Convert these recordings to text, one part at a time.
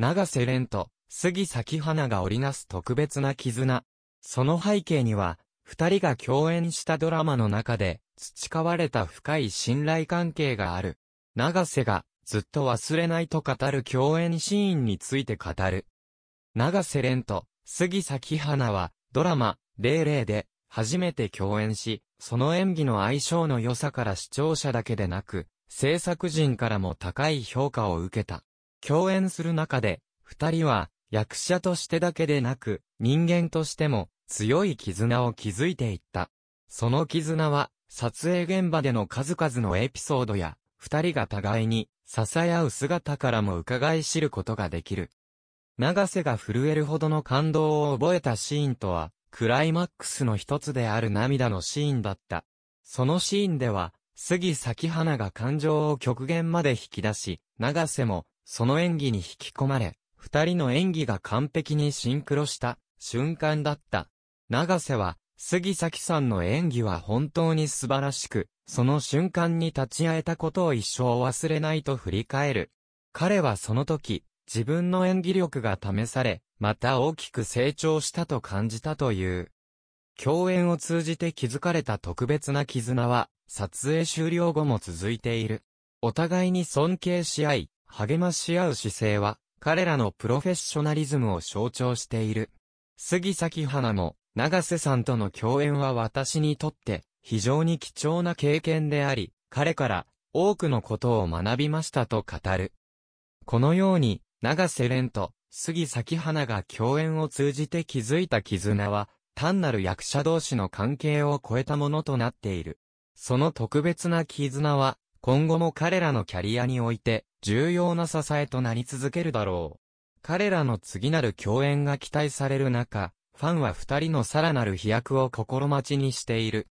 長瀬廉と杉咲花が織りなす特別な絆。その背景には、二人が共演したドラマの中で培われた深い信頼関係がある。長瀬がずっと忘れないと語る共演シーンについて語る。長瀬廉と杉咲花はドラマ00で初めて共演し、その演技の相性の良さから視聴者だけでなく、制作陣からも高い評価を受けた。共演する中で、二人は役者としてだけでなく、人間としても強い絆を築いていった。その絆は、撮影現場での数々のエピソードや、二人が互いに支え合う姿からも伺い知ることができる。長瀬が震えるほどの感動を覚えたシーンとは、クライマックスの一つである涙のシーンだった。そのシーンでは、杉咲花が感情を極限まで引き出し、長瀬もその演技に引き込まれ、二人の演技が完璧にシンクロした瞬間だった。長瀬は、杉咲さんの演技は本当に素晴らしく、その瞬間に立ち会えたことを一生忘れないと振り返る。彼はその時、自分の演技力が試され、また大きく成長したと感じたという。共演を通じて築かれた特別な絆は、撮影終了後も続いている。お互いに尊敬し合い、励まし合う姿勢は、彼らのプロフェッショナリズムを象徴している。杉咲花も、長瀬さんとの共演は私にとって、非常に貴重な経験であり、彼から多くのことを学びましたと語る。このように、長瀬廉と杉咲花が共演を通じて築いた絆は、単なる役者同士の関係を超えたものとなっている。その特別な絆は、今後も彼らのキャリアにおいて重要な支えとなり続けるだろう。彼らの次なる共演が期待される中、ファンは二人のさらなる飛躍を心待ちにしている。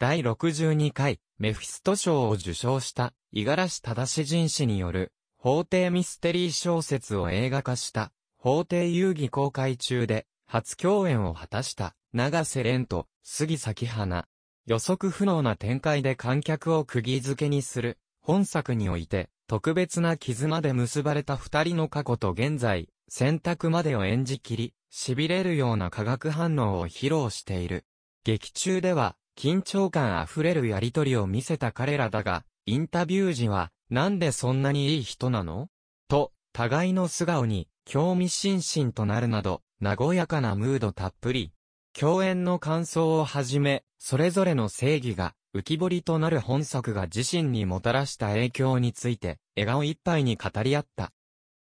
第62回メフィスト賞を受賞した五十嵐正人氏による法廷ミステリー小説を映画化した法廷遊戯公開中で初共演を果たした永瀬廉と杉咲花。予測不能な展開で観客を釘付けにする、本作において、特別な絆で結ばれた二人の過去と現在、選択までを演じきり、痺れるような化学反応を披露している。劇中では、緊張感あふれるやりとりを見せた彼らだが、インタビュー時は、なんでそんなにいい人なのと、互いの素顔に、興味津々となるなど、和やかなムードたっぷり、共演の感想をはじめ、それぞれの正義が浮き彫りとなる本作が自身にもたらした影響について、笑顔いっぱいに語り合った。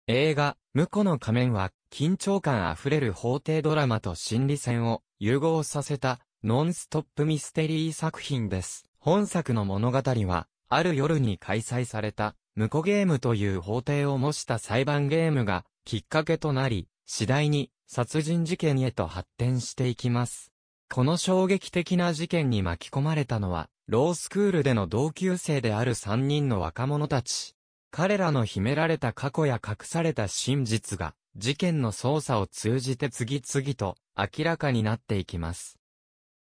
映画、婿の仮面は、緊張感あふれる法廷ドラマと心理戦を融合させた、ノンストップミステリー作品です。本作の物語は、ある夜に開催された、婿ゲームという法廷を模した裁判ゲームが、きっかけとなり、次第に殺人事件へと発展していきます。この衝撃的な事件に巻き込まれたのは、ロースクールでの同級生である3人の若者たち。彼らの秘められた過去や隠された真実が、事件の捜査を通じて次々と明らかになっていきます。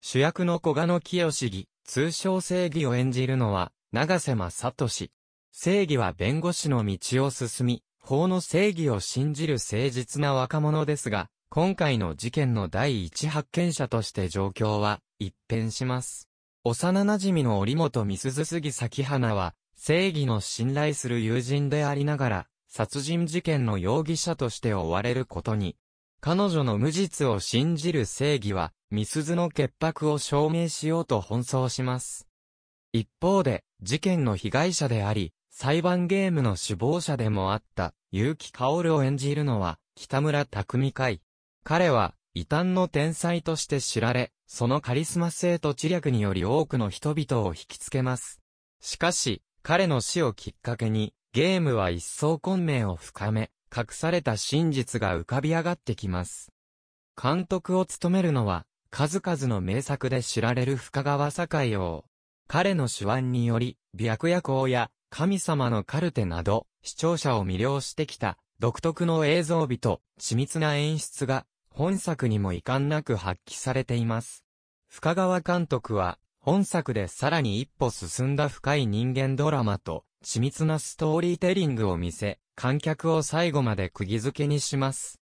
主役の小賀野清義、通称正義を演じるのは、長瀬正俊。正義は弁護士の道を進み、法の正義を信じる誠実な若者ですが、今回の事件の第一発見者として状況は一変します。幼馴染の織本美鈴杉咲花は、正義の信頼する友人でありながら、殺人事件の容疑者として追われることに。彼女の無実を信じる正義は、美鈴の潔白を証明しようと奔走します。一方で、事件の被害者であり、裁判ゲームの首謀者でもあった、結城薫を演じるのは、北村匠海彼は、異端の天才として知られ、そのカリスマ性と知略により多くの人々を引きつけます。しかし、彼の死をきっかけに、ゲームは一層混迷を深め、隠された真実が浮かび上がってきます。監督を務めるのは、数々の名作で知られる深川栄王。彼の手腕により、白夜行や、神様のカルテなど、視聴者を魅了してきた、独特の映像美と、緻密な演出が、本作にも遺憾なく発揮されています。深川監督は、本作でさらに一歩進んだ深い人間ドラマと、緻密なストーリーテリングを見せ、観客を最後まで釘付けにします。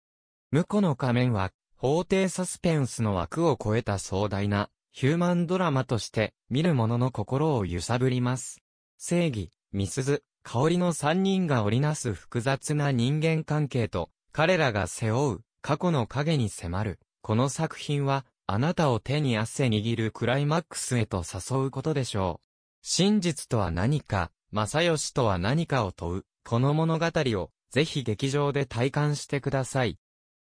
婿の仮面は、法廷サスペンスの枠を超えた壮大な、ヒューマンドラマとして、見る者の心を揺さぶります。正義、美鈴、香りの三人が織りなす複雑な人間関係と、彼らが背負う、過去の影に迫る。この作品は、あなたを手に汗握るクライマックスへと誘うことでしょう。真実とは何か、正義とは何かを問う、この物語を、ぜひ劇場で体感してください。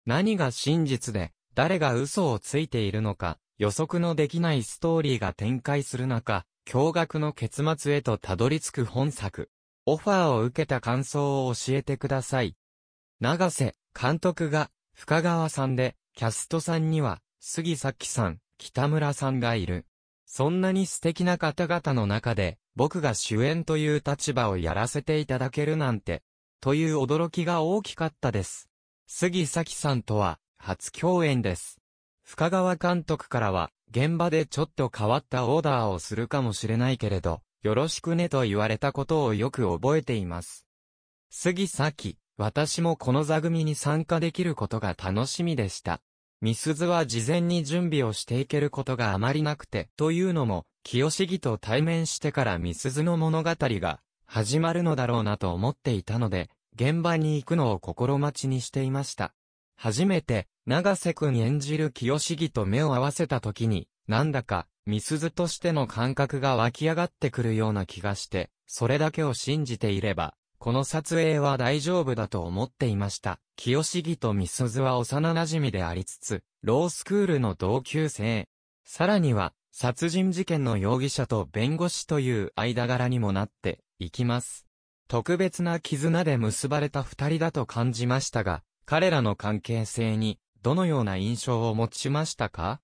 何が真実で、誰が嘘をついているのか、予測のできないストーリーが展開する中、驚愕の結末へとたどり着く本作。オファーを受けた感想を教えてください。長瀬監督が深川さんで、キャストさんには、杉咲さん、北村さんがいる。そんなに素敵な方々の中で、僕が主演という立場をやらせていただけるなんて、という驚きが大きかったです。杉咲さんとは、初共演です。深川監督からは、現場でちょっと変わったオーダーをするかもしれないけれど、よろしくねと言われたことをよく覚えています。杉咲、私もこの座組に参加できることが楽しみでした。ミスズは事前に準備をしていけることがあまりなくて、というのも、清木と対面してからミスズの物語が始まるのだろうなと思っていたので、現場に行くのを心待ちにしていました。初めて、長瀬くん演じる清木と目を合わせた時に、なんだか、ミスズとしての感覚が湧き上がってくるような気がして、それだけを信じていれば、この撮影は大丈夫だと思っていました。清重とみすずは幼馴染でありつつ、ロースクールの同級生。さらには、殺人事件の容疑者と弁護士という間柄にもなっていきます。特別な絆で結ばれた二人だと感じましたが、彼らの関係性にどのような印象を持ちましたか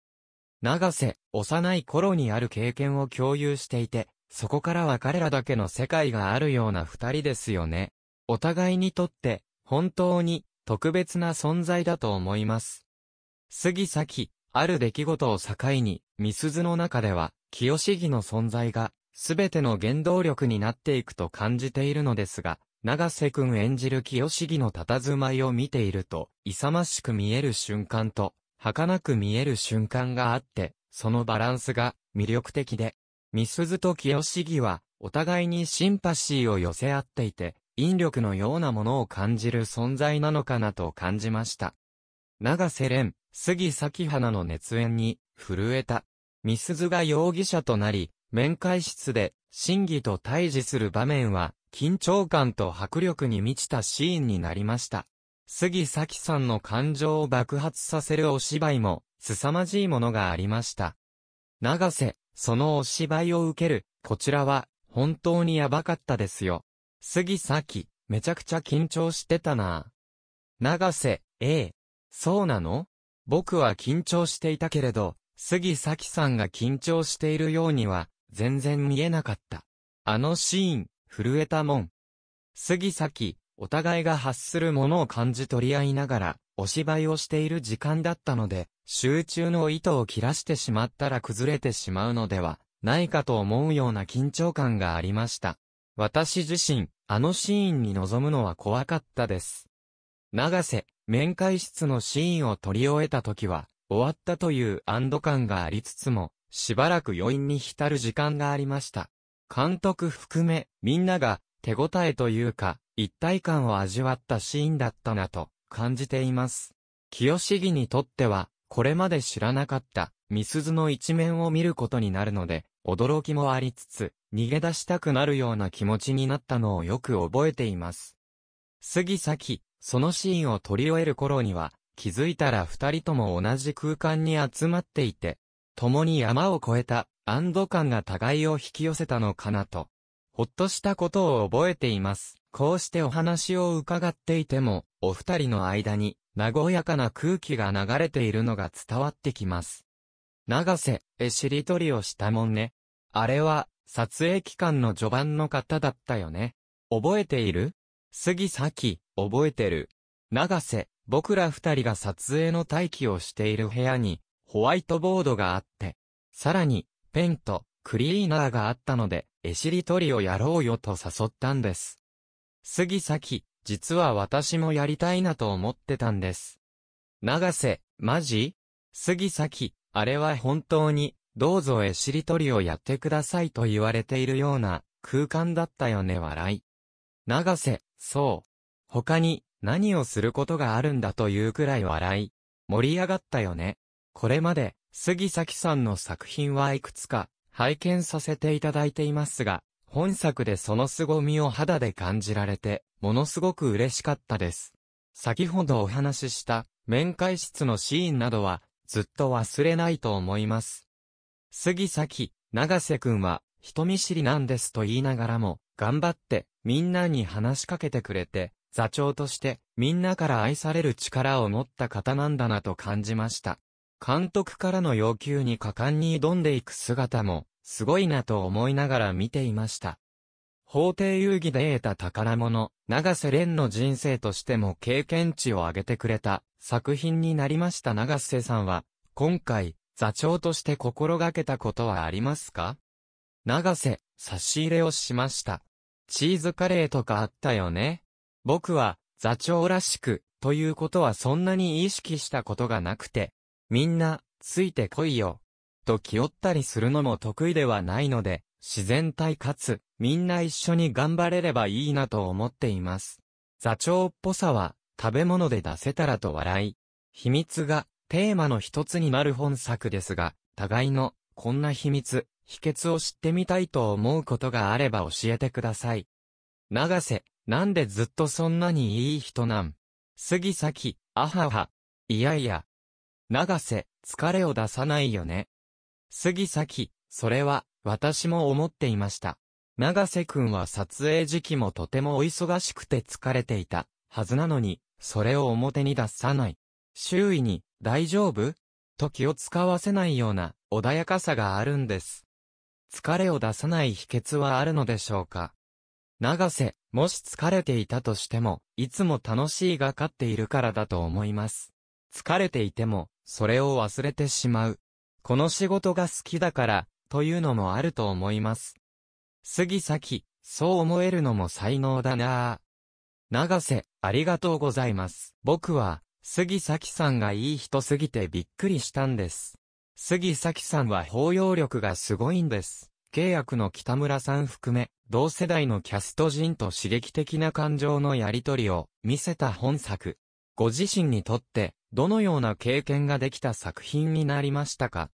長瀬、幼い頃にある経験を共有していて、そこからは彼らだけの世界があるような二人ですよね。お互いにとって、本当に、特別な存在だと思います。杉咲、ある出来事を境に、ミスズの中では、清木の存在が、すべての原動力になっていくと感じているのですが、長瀬くん演じる清木の佇まいを見ていると、勇ましく見える瞬間と、儚く見える瞬間があって、そのバランスが魅力的で、美鈴と清重は、お互いにシンパシーを寄せ合っていて、引力のようなものを感じる存在なのかなと感じました。長瀬廉、杉咲花の熱演に、震えた。美鈴が容疑者となり、面会室で、審議と対峙する場面は、緊張感と迫力に満ちたシーンになりました。杉咲さんの感情を爆発させるお芝居も、凄まじいものがありました。長瀬、そのお芝居を受ける、こちらは、本当にやばかったですよ。杉咲、めちゃくちゃ緊張してたな長瀬、ええ。そうなの僕は緊張していたけれど、杉咲さんが緊張しているようには、全然見えなかった。あのシーン、震えたもん。杉咲、お互いが発するものを感じ取り合いながら、お芝居をしている時間だったので、集中の糸を切らしてしまったら崩れてしまうのではないかと思うような緊張感がありました。私自身、あのシーンに臨むのは怖かったです。長瀬、面会室のシーンを撮り終えた時は、終わったという安堵感がありつつも、しばらく余韻に浸る時間がありました。監督含め、みんなが手応えというか、一体感を味わったシーンだったなと感じています。清重にとっては、これまで知らなかった、美鈴の一面を見ることになるので、驚きもありつつ、逃げ出したくなるような気持ちになったのをよく覚えています。杉咲、そのシーンを撮り終える頃には、気づいたら二人とも同じ空間に集まっていて、共に山を越えた安堵感が互いを引き寄せたのかなと、ほっとしたことを覚えています。こうしてお話を伺っていても、お二人の間に、和やかな空気が流れているのが伝わってきます。長瀬、え、しりとりをしたもんね。あれは、撮影期間の序盤の方だったよね。覚えている杉咲、覚えてる。長瀬、僕ら二人が撮影の待機をしている部屋に、ホワイトボードがあって、さらに、ペンと、クリーナーがあったので、えしりとりをやろうよと誘ったんです。杉咲、実は私もやりたいなと思ってたんです。長瀬、マジ杉咲、あれは本当に、どうぞ絵しりとりをやってくださいと言われているような空間だったよね笑い。長瀬、そう。他に何をすることがあるんだというくらい笑い。盛り上がったよね。これまで杉咲さんの作品はいくつか拝見させていただいていますが、本作でその凄みを肌で感じられて、ものすごく嬉しかったです。先ほどお話しした、面会室のシーンなどは、ずっと忘れないと思います。杉咲、長瀬くんは、人見知りなんですと言いながらも、頑張って、みんなに話しかけてくれて、座長として、みんなから愛される力を持った方なんだなと感じました。監督からの要求に果敢に挑んでいく姿も、すごいなと思いながら見ていました。法廷遊戯で得た宝物、長瀬廉の人生としても経験値を上げてくれた作品になりました長瀬さんは、今回、座長として心がけたことはありますか長瀬、差し入れをしました。チーズカレーとかあったよね。僕は、座長らしく、ということはそんなに意識したことがなくて、みんな、ついてこいよ、と気負ったりするのも得意ではないので、自然体かつ、みんな一緒に頑張れればいいなと思っています。座長っぽさは、食べ物で出せたらと笑い。秘密が、テーマの一つになる本作ですが、互いの、こんな秘密、秘訣を知ってみたいと思うことがあれば教えてください。長瀬、なんでずっとそんなにいい人なん杉咲、あはは。いやいや。長瀬、疲れを出さないよね。杉咲、それは、私も思っていました。長瀬くんは撮影時期もとてもお忙しくて疲れていた、はずなのに、それを表に出さない。周囲に、大丈夫と気を使わせないような、穏やかさがあるんです。疲れを出さない秘訣はあるのでしょうか長瀬、もし疲れていたとしても、いつも楽しいが勝っているからだと思います。疲れていても、それを忘れてしまう。この仕事が好きだから、というのもあると思います。杉咲、そう思えるのも才能だなぁ。長瀬、ありがとうございます。僕は、杉咲さんがいい人すぎてびっくりしたんです。杉咲さんは包容力がすごいんです。契約の北村さん含め、同世代のキャスト陣と刺激的な感情のやりとりを見せた本作。ご自身にとって、どのような経験ができた作品になりましたか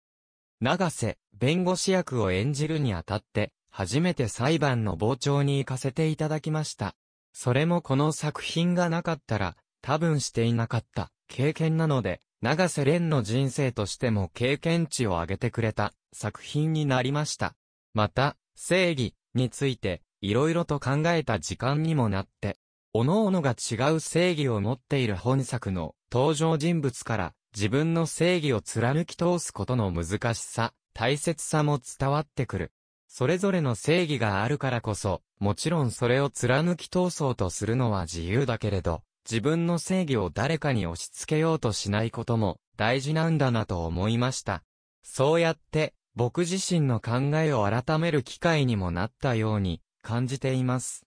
長瀬弁護士役を演じるにあたって、初めて裁判の傍聴に行かせていただきました。それもこの作品がなかったら、多分していなかった経験なので、長瀬廉の人生としても経験値を上げてくれた作品になりました。また、正義について、いろいろと考えた時間にもなって、各々が違う正義を持っている本作の登場人物から自分の正義を貫き通すことの難しさ、大切さも伝わってくる。それぞれの正義があるからこそ、もちろんそれを貫き通そうとするのは自由だけれど、自分の正義を誰かに押し付けようとしないことも大事なんだなと思いました。そうやって、僕自身の考えを改める機会にもなったように感じています。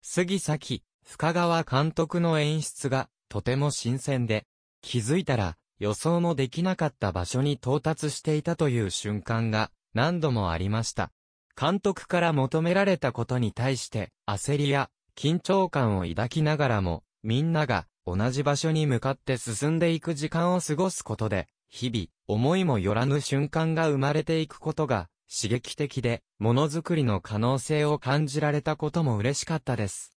杉咲、深川監督の演出がとても新鮮で、気づいたら予想もできなかった場所に到達していたという瞬間が何度もありました。監督から求められたことに対して焦りや緊張感を抱きながらもみんなが同じ場所に向かって進んでいく時間を過ごすことで日々思いもよらぬ瞬間が生まれていくことが刺激的でものづくりの可能性を感じられたことも嬉しかったです。